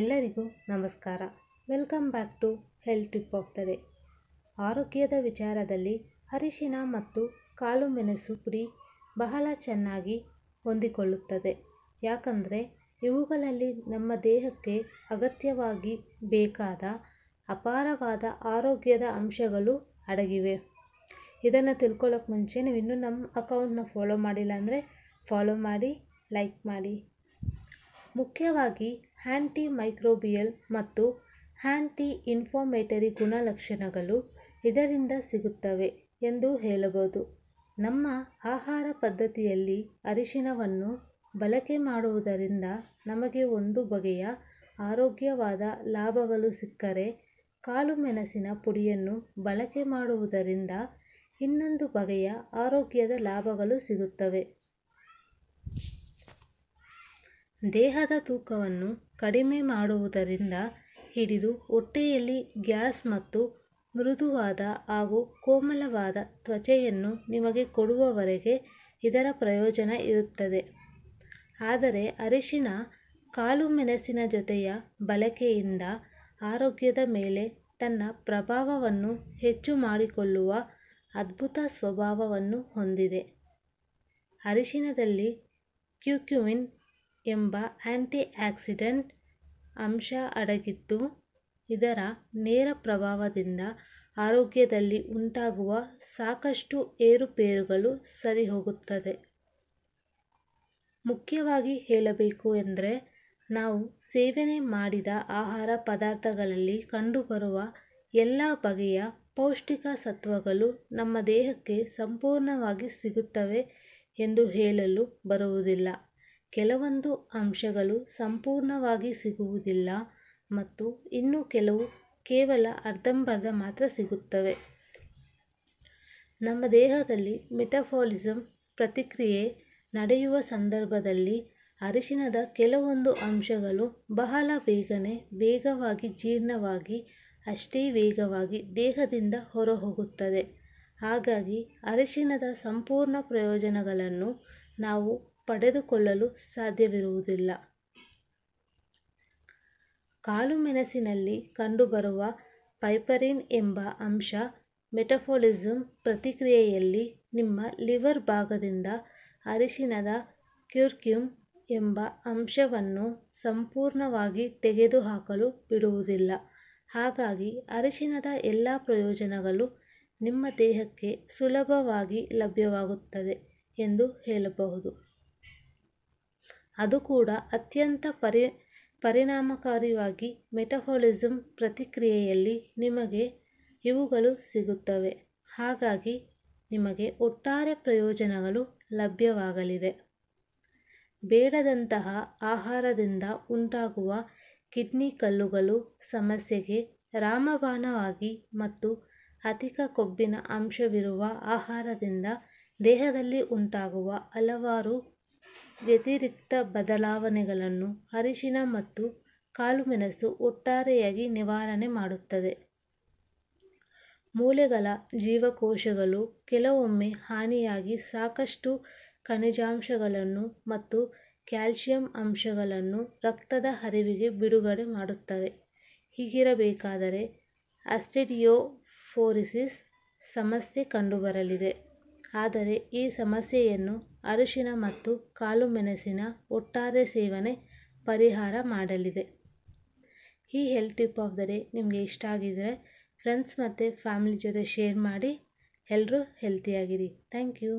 ಎಲ್ಲರಿಗೂ ನಮಸ್ಕಾರ welcome back to health tip of the day ಆರೋಗ್ಯದ ವಿಚಾರದಲ್ಲಿ ಅರಿಶಿನ ಮತ್ತು ಕಾಳು ಮೆಣಸು ಪುಡಿ ಬಹಳ ಚೆನ್ನಾಗಿ ಹೊಂದಿಕೊಳ್ಳುತ್ತದೆ ಯಾಕಂದರೆ ಇವುಗಳಲ್ಲಿ ನಮ್ಮ ದೇಹಕ್ಕೆ ಅಗತ್ಯವಾಗಿ ಬೇಕಾದ ಅಪಾರವಾದ ಆರೋಗ್ಯದ ಅಂಶಗಳು ಅಡಗಿವೆ ಇದನ್ನು ತಿಳ್ಕೊಳ್ಳೋಕೆ ಮುಂಚೆ ನೀವು ಇನ್ನೂ ನಮ್ಮ ಅಕೌಂಟ್ನ ಫಾಲೋ ಮಾಡಿಲ್ಲ ಅಂದರೆ ಫಾಲೋ ಮಾಡಿ ಲೈಕ್ ಮಾಡಿ ಮುಖ್ಯವಾಗಿ ಹ್ಯಾಂಟಿ ಮೈಕ್ರೋಬಿಯಲ್ ಮತ್ತು ಹ್ಯಾಂಟಿ ಇನ್ಫ್ಲಮೇಟರಿ ಗುಣಲಕ್ಷಣಗಳು ಇದರಿಂದ ಸಿಗುತ್ತವೆ ಎಂದು ಹೇಳಬಹುದು ನಮ್ಮ ಆಹಾರ ಪದ್ಧತಿಯಲ್ಲಿ ಅರಿಶಿನವನ್ನು ಬಳಕೆ ಮಾಡುವುದರಿಂದ ನಮಗೆ ಒಂದು ಬಗೆಯ ಆರೋಗ್ಯವಾದ ಲಾಭಗಳು ಸಿಕ್ಕರೆ ಕಾಳು ಮೆಣಸಿನ ಪುಡಿಯನ್ನು ಬಳಕೆ ಮಾಡುವುದರಿಂದ ಇನ್ನೊಂದು ಬಗೆಯ ಆರೋಗ್ಯದ ಲಾಭಗಳು ಸಿಗುತ್ತವೆ ದೇಹದ ತೂಕವನ್ನು ಕಡಿಮೆ ಮಾಡುವುದರಿಂದ ಹಿಡಿದು ಹೊಟ್ಟೆಯಲ್ಲಿ ಗ್ಯಾಸ್ ಮತ್ತು ಮೃದುವಾದ ಹಾಗೂ ಕೋಮಲವಾದ ತ್ವಚೆಯನ್ನು ನಿಮಗೆ ಕೊಡುವವರೆಗೆ ಇದರ ಪ್ರಯೋಜನ ಇರುತ್ತದೆ ಆದರೆ ಅರಿಶಿನ ಮೆಣಸಿನ ಜೊತೆಯ ಬಳಕೆಯಿಂದ ಆರೋಗ್ಯದ ಮೇಲೆ ತನ್ನ ಪ್ರಭಾವವನ್ನು ಹೆಚ್ಚು ಮಾಡಿಕೊಳ್ಳುವ ಅದ್ಭುತ ಸ್ವಭಾವವನ್ನು ಹೊಂದಿದೆ ಅರಿಶಿನದಲ್ಲಿ ಕ್ಯೂಕ್ಯುವಿನ್ ಎಂಬ ಆ್ಯಂಟಿ ಆಕ್ಸಿಡೆಂಟ್ ಅಂಶ ಅಡಗಿದ್ದು ಇದರ ನೇರ ಪ್ರಭಾವದಿಂದ ಆರೋಗ್ಯದಲ್ಲಿ ಉಂಟಾಗುವ ಸಾಕಷ್ಟು ಏರುಪೇರುಗಳು ಸರಿಹೋಗುತ್ತದೆ ಮುಖ್ಯವಾಗಿ ಹೇಳಬೇಕು ಎಂದರೆ ನಾವು ಸೇವನೆ ಮಾಡಿದ ಆಹಾರ ಪದಾರ್ಥಗಳಲ್ಲಿ ಕಂಡುಬರುವ ಎಲ್ಲ ಬಗೆಯ ಪೌಷ್ಟಿಕ ಸತ್ವಗಳು ನಮ್ಮ ದೇಹಕ್ಕೆ ಸಂಪೂರ್ಣವಾಗಿ ಸಿಗುತ್ತವೆ ಎಂದು ಹೇಳಲು ಬರುವುದಿಲ್ಲ ಕೆಲವೊಂದು ಅಂಶಗಳು ಸಂಪೂರ್ಣವಾಗಿ ಸಿಗುವುದಿಲ್ಲ ಮತ್ತು ಇನ್ನು ಕೆಲವು ಕೇವಲ ಅರ್ಧಂಬರ್ಧ ಮಾತ್ರ ಸಿಗುತ್ತವೆ ನಮ್ಮ ದೇಹದಲ್ಲಿ ಮೆಟಫಾಲಿಸಮ್ ಪ್ರತಿಕ್ರಿಯೆ ನಡೆಯುವ ಸಂದರ್ಭದಲ್ಲಿ ಅರಿಶಿನದ ಕೆಲವೊಂದು ಅಂಶಗಳು ಬಹಳ ಬೇಗನೆ ವೇಗವಾಗಿ ಜೀರ್ಣವಾಗಿ ಅಷ್ಟೇ ವೇಗವಾಗಿ ದೇಹದಿಂದ ಹೊರಹೋಗುತ್ತದೆ ಹಾಗಾಗಿ ಅರಿಶಿನದ ಸಂಪೂರ್ಣ ಪ್ರಯೋಜನಗಳನ್ನು ನಾವು ಪಡೆದುಕೊಳ್ಳಲು ಸಾಧ್ಯವಿರುವುದಿಲ್ಲ ಕಾಳುಮೆಣಸಿನಲ್ಲಿ ಕಂಡುಬರುವ ಪೈಪರಿನ್ ಎಂಬ ಅಂಶ ಮೆಟಫೋಲಿಸಮ್ ಪ್ರತಿಕ್ರಿಯೆಯಲ್ಲಿ ನಿಮ್ಮ ಲಿವರ್ ಭಾಗದಿಂದ ಅರಿಶಿನದ ಕ್ಯೂರ್ಕ್ಯೂಮ್ ಎಂಬ ಅಂಶವನ್ನು ಸಂಪೂರ್ಣವಾಗಿ ತೆಗೆದುಹಾಕಲು ಬಿಡುವುದಿಲ್ಲ ಹಾಗಾಗಿ ಅರಿಶಿನದ ಎಲ್ಲ ಪ್ರಯೋಜನಗಳು ನಿಮ್ಮ ದೇಹಕ್ಕೆ ಸುಲಭವಾಗಿ ಲಭ್ಯವಾಗುತ್ತದೆ ಎಂದು ಹೇಳಬಹುದು ಅದು ಕೂಡ ಅತ್ಯಂತ ಪರಿ ಪರಿಣಾಮಕಾರಿಯಾಗಿ ಮೆಟಬಾಲಿಸಮ್ ಪ್ರತಿಕ್ರಿಯೆಯಲ್ಲಿ ನಿಮಗೆ ಇವುಗಳು ಸಿಗುತ್ತವೆ ಹಾಗಾಗಿ ನಿಮಗೆ ಒಟ್ಟಾರೆ ಪ್ರಯೋಜನಗಳು ಲಭ್ಯವಾಗಲಿದೆ ಬೇಡದಂತಹ ಆಹಾರದಿಂದ ಉಂಟಾಗುವ ಕಿಡ್ನಿ ಕಲ್ಲುಗಳು ಸಮಸ್ಯೆಗೆ ರಾಮಬಾಣವಾಗಿ ಮತ್ತು ಅಧಿಕ ಕೊಬ್ಬಿನ ಅಂಶವಿರುವ ಆಹಾರದಿಂದ ದೇಹದಲ್ಲಿ ಉಂಟಾಗುವ ಹಲವಾರು ವ್ಯತಿರಿಕ್ತ ಬದಲಾವಣೆಗಳನ್ನು ಅರಿಶಿನ ಮತ್ತು ಕಾಳುಮೆಣಸು ಒಟ್ಟಾರೆಯಾಗಿ ನಿವಾರಣೆ ಮಾಡುತ್ತದೆ. ಮೂಳೆಗಳ ಜೀವಕೋಶಗಳು ಕೆಲವೊಮ್ಮೆ ಹಾನಿಯಾಗಿ ಸಾಕಷ್ಟು ಖನಿಜಾಂಶಗಳನ್ನು ಮತ್ತು ಕ್ಯಾಲ್ಸಿಯಂ ಅಂಶಗಳನ್ನು ರಕ್ತದ ಹರಿವಿಗೆ ಬಿಡುಗಡೆ ಮಾಡುತ್ತವೆ. ಹೀಗಿರಬೇಕಾದರೆ ಅಸ್ಟಿಡಿಯೋಫೋರಿಸಿಸ್ ಸಮಸ್ಯೆ ಕಂಡುಬರಲಿದೆ. ಆದರೆ ಈ ಸಮಸ್ಯೆಯನ್ನು ಅರಿಶಿನ ಮತ್ತು ಕಾಲು ಮೆಣಸಿನ ಒಟ್ಟಾರೆ ಸೇವನೆ ಪರಿಹಾರ ಮಾಡಲಿದೆ ಈ health tip of the day ನಿಮಗೆ ಇಷ್ಟ ಆಗಿದ್ದರೆ ಫ್ರೆಂಡ್ಸ್ ಮತ್ತು ಫ್ಯಾಮಿಲಿ ಜೊತೆ ಶೇರ್ ಮಾಡಿ ಎಲ್ಲರೂ ಹೆಲ್ತಿಯಾಗಿರಿ ಥ್ಯಾಂಕ್ ಯು